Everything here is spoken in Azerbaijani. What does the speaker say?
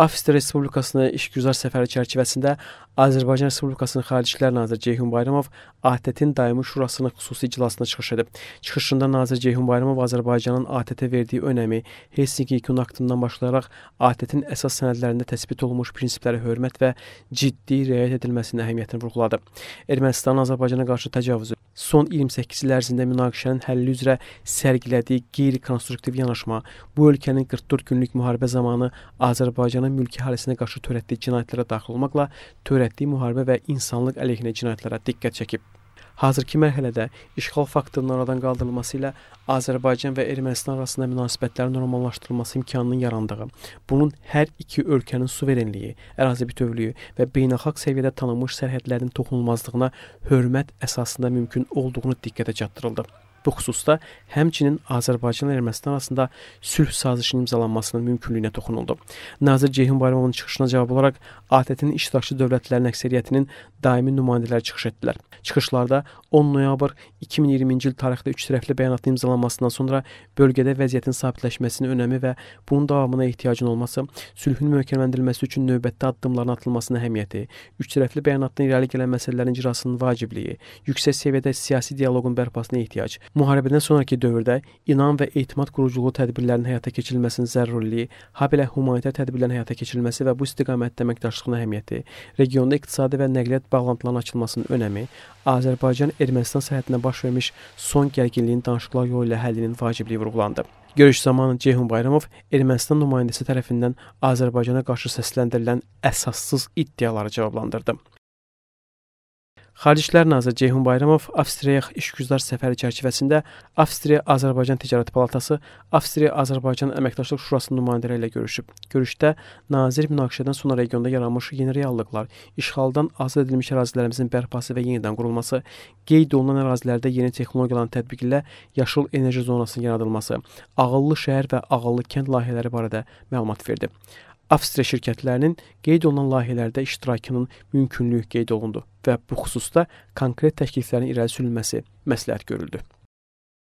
Ofisdə Respublikasına işgüzar səfəri çərçivəsində Azərbaycan Respublikasının Xarici İşlər naziri Ceyhun Bayramov ATƏT-in daimi şurasının xüsusi iclasına çıxış edib. Çıxışında nazir Ceyhun Bayramov Azərbaycanın ATƏT-ə verdiyi önəmi, Helsinki İkon aktından başlayaraq ATƏT-in əsas sənədlərində təsbit olunmuş prinsiplərə hörmət və ciddi riayət edilməsinin əhəmiyyətini vurğuladı. Ermənistanın Azərbaycana qarşı təcavüzü son 28 il ərzində münaqişənin həlli üzrə sərgilədiyi qeyri-konstruktiv yanaşma, bu ölkənin 44 günlük müharibə zamanı Azərbaycan Azərbaycanın mülki əhalisinə qarşı törətdiyi cinayətlərə daxil olmaqla törətdiyi müharibə və insanlıq əleyhinə cinayətlərə diqqət çəkib. Hazırki mərhələdə işğal faktının aradan qaldırılması ilə Azərbaycan və Ermənistan arasında münasibətlərin normallaşdırılması imkanının yarandığı, bunun hər iki ölkənin suverenliyi, ərazi bütövlüyü və beynəlxalq səviyyədə tanınmış sərhədlərin toxunulmazlığına hörmət əsasında mümkün olduğunu diqqətə çatdırıldı. Bu xüsusda həmçinin Azərbaycanla Ermənistan arasında sülh sazişinin imzalanmasının mümkünlüyünə toxunuldu. Nazir Ceyhun Bayramovun çıxışına cavab olaraq ATƏT-in iştirakçı dövlətlərinin əksəriyyətinin daimi nümayəndələri çıxış etdilər. Çıxışlarda 10 noyabr 2020-ci il tarixdə üç tərəfli bəyanatın imzalanmasından sonra bölgədə vəziyyətin sabitləşməsinin önəmi və bunun davamına ehtiyacın olması, sülhün möhkəmləndirilməsi üçün növbəti addımların atılmasının əhəmiyyəti, üç tərəfli bəyanatın irəli gələn məsələlərin icrasının vacibliyi, yüksək səviyyədə siyasi dialoqun bərpasına ehtiyac, müharibədən sonrakı dövrdə inam və etimad quruculuğu tədbirlərinin həyata keçirilməsinin zəruriliyi, habelə humanitar tədbirlərin həyata keçirilməsi və bu istiqamətdə əməkdaşlığın əhəmiyyəti, regionda iqtisadi və nəqliyyat bağlantılarının açılmasının önəmi, Azərbaycan Ermənistan sərhədində baş vermiş son gərginliyin danışıqlar yolu ilə həllinin vacibliyi vurğulandı. Görüş zamanı Ceyhun Bayramov Ermənistan nümayəndəsi tərəfindən Azərbaycana qarşı səsləndirilən əsassız iddiaları cavablandırdı. Xarici İşlər naziri Ceyhun Bayramov Avstriyaya işgüzar səfəri çərçivəsində Avstriya-Azərbaycan Ticarət Palatası, Avstriya-Azərbaycan Əməkdaşlıq Şurası nümayəndələri ilə görüşüb. Görüşdə nazir münaqişədən sonra regionda yaranmış yeni reallıqlar, işğaldan azad edilmiş ərazilərimizin bərpası və yenidən qurulması, qeyd olunan ərazilərdə yeni texnologiyaların tətbiqi ilə yaşıl enerji zonasının yaradılması, ağıllı şəhər və ağıllı kənd layihələri barədə məlumat verdi. Avstriya şirkətlərinin qeyd olunan layihələrdə iştirakının mümkünlüyü qeyd olundu və bu xüsusda konkret təkliflərin irəli sürülməsi məsləhət görüldü.